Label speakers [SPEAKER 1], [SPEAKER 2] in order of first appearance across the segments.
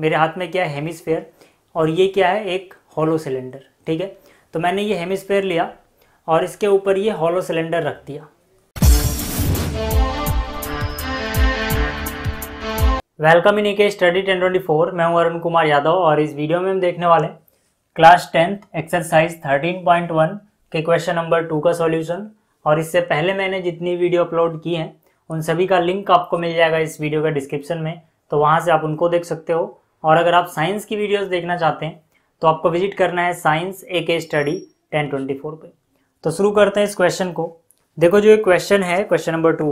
[SPEAKER 1] मेरे हाथ में क्या है हेमिसफेयर और ये क्या है एक हॉलो सिलेंडर ठीक है तो मैंने ये हेमिसफेयर लिया और इसके ऊपर ये हॉलो सिलेंडर रख दिया वेलकम इन के स्टडी टेन ट्वेंटी फोर मैं हूँ अरुण कुमार यादव और इस वीडियो में हम देखने वाले class tenth exercise thirteen point one के क्वेश्चन नंबर टू का सॉल्यूशन और इससे पहले मैंने जितनी वीडियो अपलोड की हैं उन सभी का लिंक आपको मिल जाएगा इस वीडियो के डिस्क्रिप्शन में तो वहाँ से आप उनको देख सकते हो और अगर आप साइंस की वीडियोस देखना चाहते हैं तो आपको विजिट करना है साइंस ए के स्टडी टेन ट्वेंटी फोर पर तो शुरू करते हैं इस क्वेश्चन को देखो जो ये क्वेश्चन है क्वेश्चन नंबर टू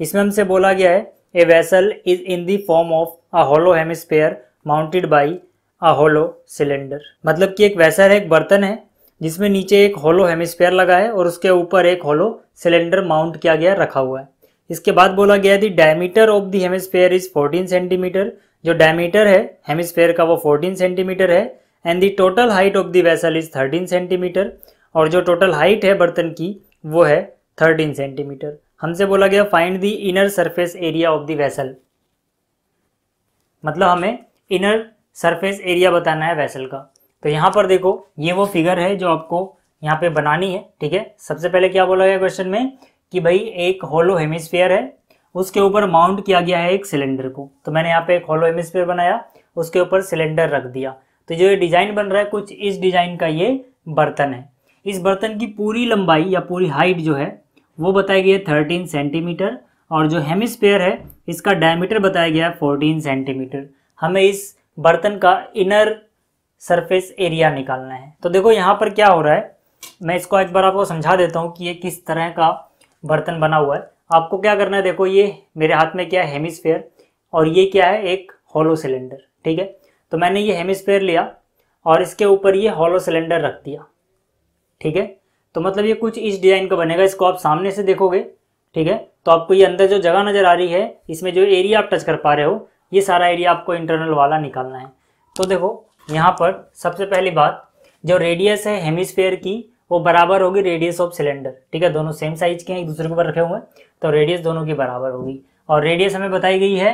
[SPEAKER 1] इसमें हमसे बोला गया है a vessel is in the form of a hollow hemisphere mounted by a hollow cylinder मतलब कि एक वैसल है एक बर्तन है जिसमें नीचे एक होलो हेमिस्फेयर लगा है और उसके ऊपर एक होलो सिलेंडर माउंट किया गया रखा हुआ है इसके बाद बोला गया the diameter of the hemisphere is 14 centimeter जो डायमीटर है हेमिस्फेयर का वो 14 सेंटीमीटर है and the total height of the vessel is 13 centimeter और जो टोटल हाइट है बर्तन की वो है 13 सेंटीमीटर हमसे बोला गया find the inner surface area of the vessel मतलब हमें इनर सरफेस एरिया बताना है वेसल का तो यहाँ पर देखो ये वो फिगर है जो आपको यहाँ पे बनानी है ठीक है सबसे पहले क्या बोला गया क्वेश्चन में कि भाई एक होलो हेमिस्फेयर है उसके ऊपर माउंट किया गया है एक सिलेंडर को तो मैंने यहाँ पे एक हॉलो हेमिस्फेयर बनाया उसके ऊपर सिलेंडर रख दिया तो जो ये डिजाइन बन रहा है कुछ इस डिजाइन का ये बर्तन है इस बर्तन की पूरी लंबाई या पूरी हाइट जो है वो बताई गई है थर्टीन सेंटीमीटर और जो हेमिस्फेयर है इसका डायमीटर बताया गया है फोर्टीन सेंटीमीटर हमें इस बर्तन का इनर सरफेस एरिया निकालना है तो देखो यहाँ पर क्या हो रहा है मैं इसको एक बार आपको समझा देता हूँ कि ये किस तरह का बर्तन बना हुआ है आपको क्या करना है देखो ये मेरे हाथ में क्या है हेमिस्फेयर और ये क्या है एक हॉलो सिलेंडर ठीक है तो मैंने ये हेमिस्फेयर लिया और इसके ऊपर ये हॉलो सिलेंडर रख दिया ठीक है तो मतलब ये कुछ इस डिज़ाइन का बनेगा इसको आप सामने से देखोगे ठीक है तो आपको ये अंदर जो जगह नज़र आ रही है इसमें जो एरिया आप टच कर पा रहे हो ये सारा एरिया आपको इंटरनल वाला निकालना है तो देखो यहाँ पर सबसे पहली बात जो रेडियस है हेमिस्फेयर की वो बराबर होगी रेडियस ऑफ सिलेंडर ठीक है दोनों सेम साइज के हैं एक दूसरे के ऊपर रखे हुए हैं तो रेडियस दोनों की बराबर होगी और रेडियस हमें बताई गई है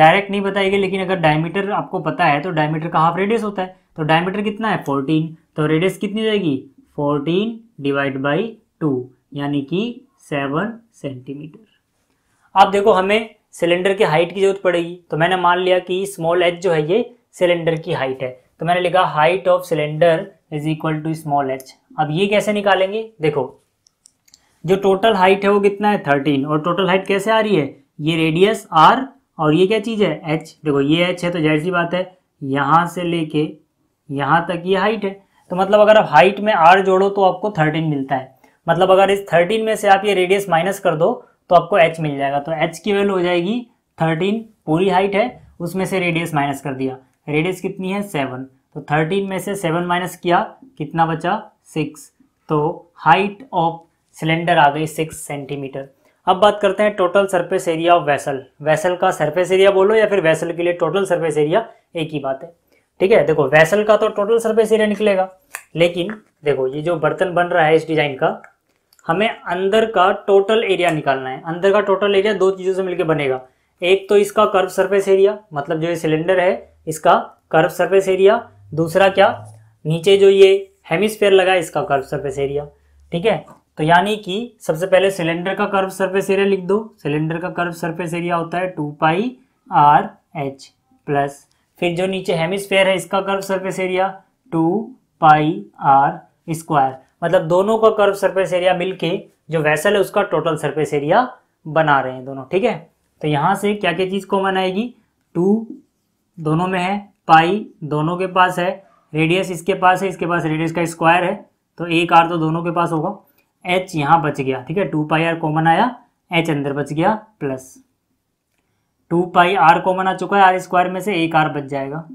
[SPEAKER 1] डायरेक्ट नहीं बताई गई लेकिन अगर डायमीटर आपको पता है तो डायमीटर का हाफ रेडियस होता है तो डायमीटर कितना है फोर्टीन तो रेडियस कितनी जाएगी फोर्टीन डिवाइड बाई टू यानी कि सेवन सेंटीमीटर आप देखो हमें सिलेंडर की हाइट की जरूरत पड़ेगी तो मैंने मान लिया कि स्मॉल एच जो है ये सिलेंडर की हाइट है तो मैंने लिखा height of cylinder is equal to small h अब ये कैसे निकालेंगे देखो जो टोटल हाइट है वो कितना है थर्टीन और टोटल हाइट कैसे आ रही है ये रेडियस आर और ये क्या चीज़ है एच देखो ये एच है तो जाहिर सी बात है यहां से लेके यहाँ तक ये हाइट है तो मतलब अगर आप हाइट में आर जोड़ो तो आपको थर्टीन मिलता है मतलब अगर इस थर्टीन में से आप ये रेडियस माइनस कर दो तो आपको एच मिल जाएगा तो एच की वैल्यू हो जाएगी थर्टीन पूरी हाइट है उसमें से रेडियस माइनस कर दिया रेडियस कितनी है सेवन तो थर्टीन में से सेवन माइनस किया कितना बचा सिक्स तो हाइट ऑफ सिलेंडर आ गई सिक्स सेंटीमीटर अब बात करते हैं total surface area of vessel vessel का सरफेस एरिया बोलो या फिर वैसल के लिए टोटल सरफेस एरिया एक ही बात है ठीक है देखो वैसल का तो टोटल सरफेस एरिया निकलेगा लेकिन देखो ये जो बर्तन बन रहा है इस डिजाइन का हमें अंदर का टोटल एरिया निकालना है अंदर का टोटल एरिया दो चीज़ों से मिलकर बनेगा एक तो इसका कर्व सर्फेस एरिया मतलब जो ये सिलेंडर है इसका कर्व सरफेस एरिया दूसरा क्या नीचे जो ये हेमिस्फेयर लगा है इसका कर्व सरफेस एरिया ठीक है तो यानी कि सबसे पहले सिलेंडर का कर्व सरफेस एरिया लिख दो सिलेंडर का कर्व सरफेस एरिया होता है two pi r h plus फिर जो नीचे हेमिस्फेयर है इसका curve surface area two pi r square मतलब दोनों का कर्व सरफेस एरिया मिलके जो वैसल है उसका टोटल सरफेस एरिया बना रहे हैं दोनों ठीक है तो यहां से क्या क्या चीज़ कॉमन आएगी टू दोनों में है पाई दोनों के पास है रेडियस इसके पास है इसके पास रेडियस का स्क्वायर है तो एक आर तो दोनों के पास होगा एच यहाँ बच गया ठीक है टू पाई आर कॉमन आया एच अंदर बच गया plus two pi r common आ चुका है आर स्क्वायर में से एक आर बच जाएगा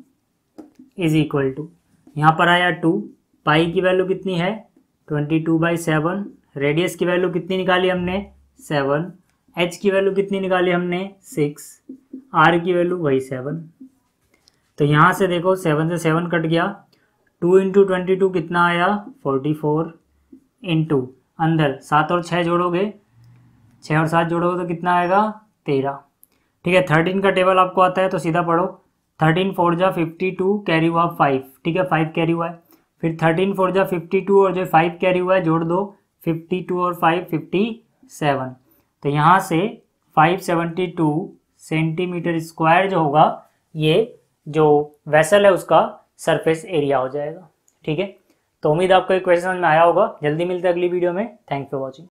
[SPEAKER 1] इज इक्वल टू यहाँ पर आया टू पाई की वैल्यू कितनी है twenty two by seven radius की वैल्यू कितनी निकाली हमने सेवन एच की वैल्यू कितनी निकाली हमने सिक्स आर की वैल्यू वही सेवन तो यहाँ से देखो सेवन से सेवन कट गया टू इंटू ट्वेंटी टू कितना आया फोर्टी फोर इंटू अंदर सात और छः जोड़ोगे छः और सात जोड़ोगे तो कितना आएगा तेरह ठीक है थर्टीन का टेबल आपको आता है तो सीधा पढ़ो थर्टीन फोर जा फिफ्टी टू कैरी हुआ फाइव ठीक है फाइव कैरी हुआ है फिर थर्टीन फोर जा फिफ्टी टू और जो फाइव कैरी हुआ है जोड़ दो फिफ्टी टू और फाइव फिफ्टी सेवन तो यहाँ से five seventy two centimeter square जो होगा ये जो वेसल है उसका सरफेस एरिया हो जाएगा ठीक है तो उम्मीद आपको एक क्वेश्चन समझ में आया होगा जल्दी मिलते हैं अगली वीडियो में थैंक फॉर वॉचिंग